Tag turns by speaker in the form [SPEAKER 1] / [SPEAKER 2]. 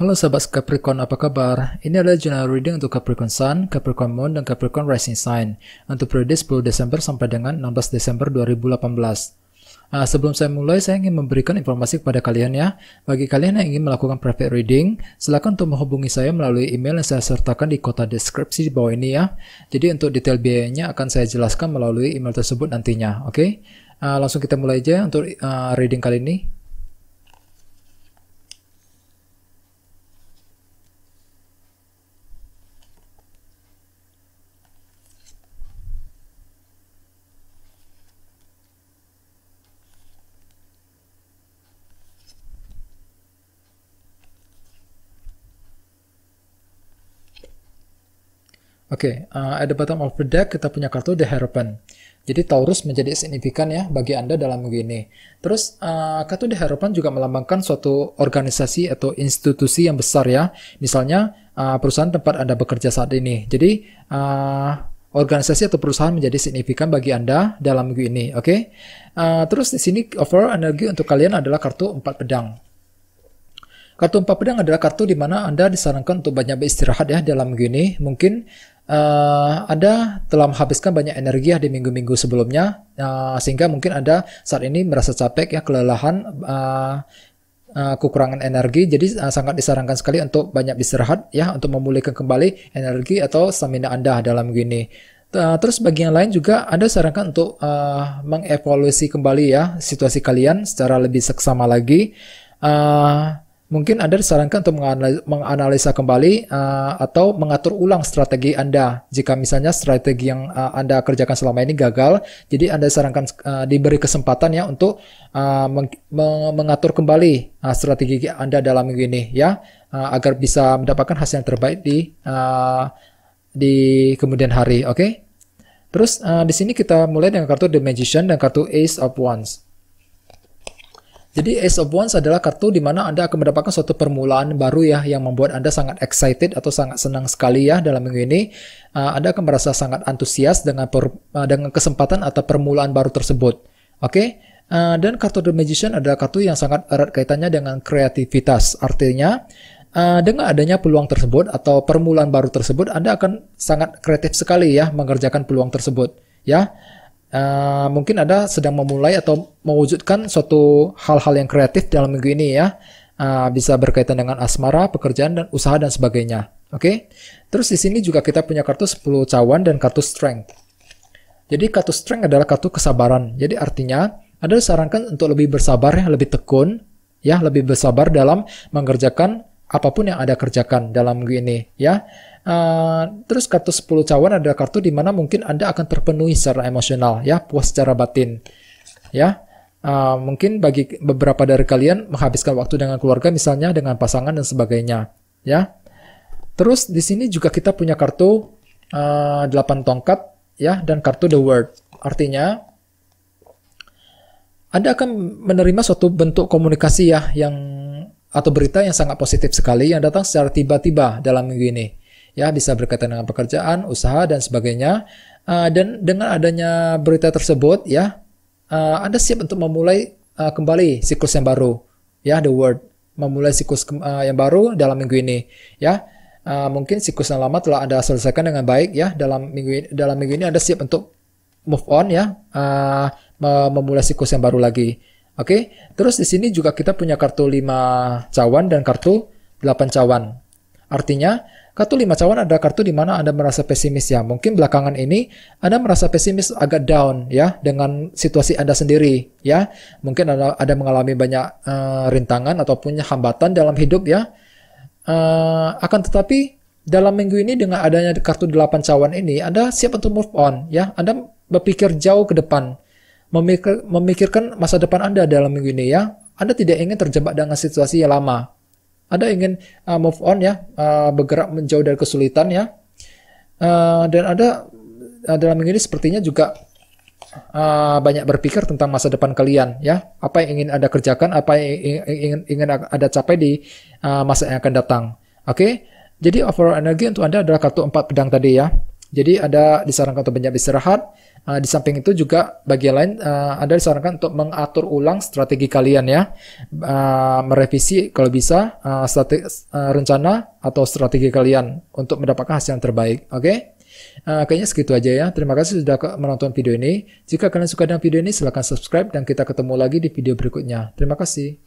[SPEAKER 1] Halo sahabat Capricorn, apa kabar? Ini adalah general reading untuk Capricorn Sun, Capricorn Moon, dan Capricorn Rising Sign untuk periode 10 Desember sampai dengan 16 Desember 2018. Nah, sebelum saya mulai, saya ingin memberikan informasi kepada kalian ya. Bagi kalian yang ingin melakukan private reading, silakan untuk menghubungi saya melalui email yang saya sertakan di kota deskripsi di bawah ini ya. Jadi untuk detail biayanya akan saya jelaskan melalui email tersebut nantinya, oke? Okay? Nah, langsung kita mulai aja untuk uh, reading kali ini. Oke, okay, uh, eh, at the bottom of the deck kita punya kartu The Hierophant. Jadi Taurus menjadi signifikan ya bagi Anda dalam begini. Terus uh, kartu The Hierophant juga melambangkan suatu organisasi atau institusi yang besar ya. Misalnya uh, perusahaan tempat Anda bekerja saat ini. Jadi uh, organisasi atau perusahaan menjadi signifikan bagi Anda dalam minggu ini, oke? Okay? Uh, terus di sini overall energi untuk kalian adalah kartu empat pedang. Kartu empat pedang adalah kartu di mana Anda disarankan untuk banyak beristirahat ya dalam minggu ini. Mungkin uh, eh, Anda telah menghabiskan banyak energi ya di minggu-minggu sebelumnya, uh, sehingga mungkin Anda saat ini merasa capek ya, kelelahan, uh, uh, kekurangan energi. Jadi uh, sangat disarankan sekali untuk banyak istirahat ya, untuk memulihkan kembali energi atau stamina Anda dalam gini. Uh, terus bagian lain juga Anda sarankan untuk uh, mengevaluasi kembali ya situasi kalian secara lebih seksama lagi. Uh, mungkin Anda disarankan untuk menganalisa kembali uh, atau mengatur ulang strategi Anda. Jika misalnya strategi yang uh, Anda kerjakan selama ini gagal, jadi Anda disarankan uh, diberi kesempatan ya untuk uh, meng mengatur kembali uh, strategi Anda dalam minggu ini ya uh, agar bisa mendapatkan hasil yang terbaik di uh, di kemudian hari, oke? Okay? Terus uh, di sini kita mulai dengan kartu The Magician dan kartu Ace of Wands. Jadi Ace of Wands adalah kartu di mana Anda akan mendapatkan suatu permulaan baru ya yang membuat Anda sangat excited atau sangat senang sekali ya dalam minggu ini. Uh, anda akan merasa sangat antusias dengan per, uh, dengan kesempatan atau permulaan baru tersebut. Oke? Okay? Uh, dan kartu The Magician adalah kartu yang sangat erat kaitannya dengan kreativitas. Artinya, uh, dengan adanya peluang tersebut atau permulaan baru tersebut, Anda akan sangat kreatif sekali ya mengerjakan peluang tersebut. Ya, Uh, mungkin Anda sedang memulai atau mewujudkan suatu hal-hal yang kreatif dalam minggu ini ya. Uh, bisa berkaitan dengan asmara, pekerjaan, dan usaha, dan sebagainya. Oke? Okay? Terus di sini juga kita punya kartu 10 cawan dan kartu strength. Jadi kartu strength adalah kartu kesabaran. Jadi artinya Anda disarankan untuk lebih bersabar, ya, lebih tekun, ya lebih bersabar dalam mengerjakan apapun yang Anda kerjakan dalam minggu ini ya. Eh, terus kartu 10 cawan adalah kartu di mana mungkin Anda akan terpenuhi secara emosional ya, puas secara batin. Ya. Uh, mungkin bagi beberapa dari kalian menghabiskan waktu dengan keluarga misalnya dengan pasangan dan sebagainya, ya. Terus di sini juga kita punya kartu uh, eh, 8 tongkat ya dan kartu the world Artinya Anda akan menerima suatu bentuk komunikasi ya yang atau berita yang sangat positif sekali yang datang secara tiba-tiba dalam minggu ini ya bisa berkaitan dengan pekerjaan, usaha dan sebagainya. Uh, dan dengan adanya berita tersebut ya, uh, Anda siap untuk memulai uh, kembali siklus yang baru ya the world memulai siklus uh, yang baru dalam minggu ini ya. Uh, mungkin siklus yang lama telah Anda selesaikan dengan baik ya dalam minggu ini, dalam minggu ini Anda siap untuk move on ya uh, memulai siklus yang baru lagi. Oke, okay? terus di sini juga kita punya kartu 5 cawan dan kartu 8 cawan. Artinya, Kartu lima cawan ada kartu di mana Anda merasa pesimis ya. Mungkin belakangan ini Anda merasa pesimis agak down ya dengan situasi Anda sendiri ya. Mungkin Anda, ada mengalami banyak uh, rintangan ataupun hambatan dalam hidup ya. Uh, akan tetapi dalam minggu ini dengan adanya kartu delapan cawan ini Anda siap untuk move on ya. Anda berpikir jauh ke depan. Memikir, memikirkan masa depan Anda dalam minggu ini ya. Anda tidak ingin terjebak dengan situasi yang lama anda ingin uh, move on ya, uh, bergerak menjauh dari kesulitan ya. Uh, dan ada uh, dalam ini sepertinya juga uh, banyak berpikir tentang masa depan kalian ya. Apa yang ingin Anda kerjakan, apa yang ingin ingin Anda capai di uh, masa yang akan datang. Oke. Okay? Jadi overall energy untuk Anda adalah kartu empat pedang tadi ya. Jadi ada disarankan untuk banyak istirahat. Uh, di samping itu juga bagian lain uh, ada disarankan untuk mengatur ulang strategi kalian ya, uh, merevisi kalau bisa uh, strategi, uh, rencana atau strategi kalian untuk mendapatkan hasil yang terbaik. Oke? Okay? Uh, kayaknya segitu aja ya. Terima kasih sudah menonton video ini. Jika kalian suka dengan video ini, silahkan subscribe dan kita ketemu lagi di video berikutnya. Terima kasih.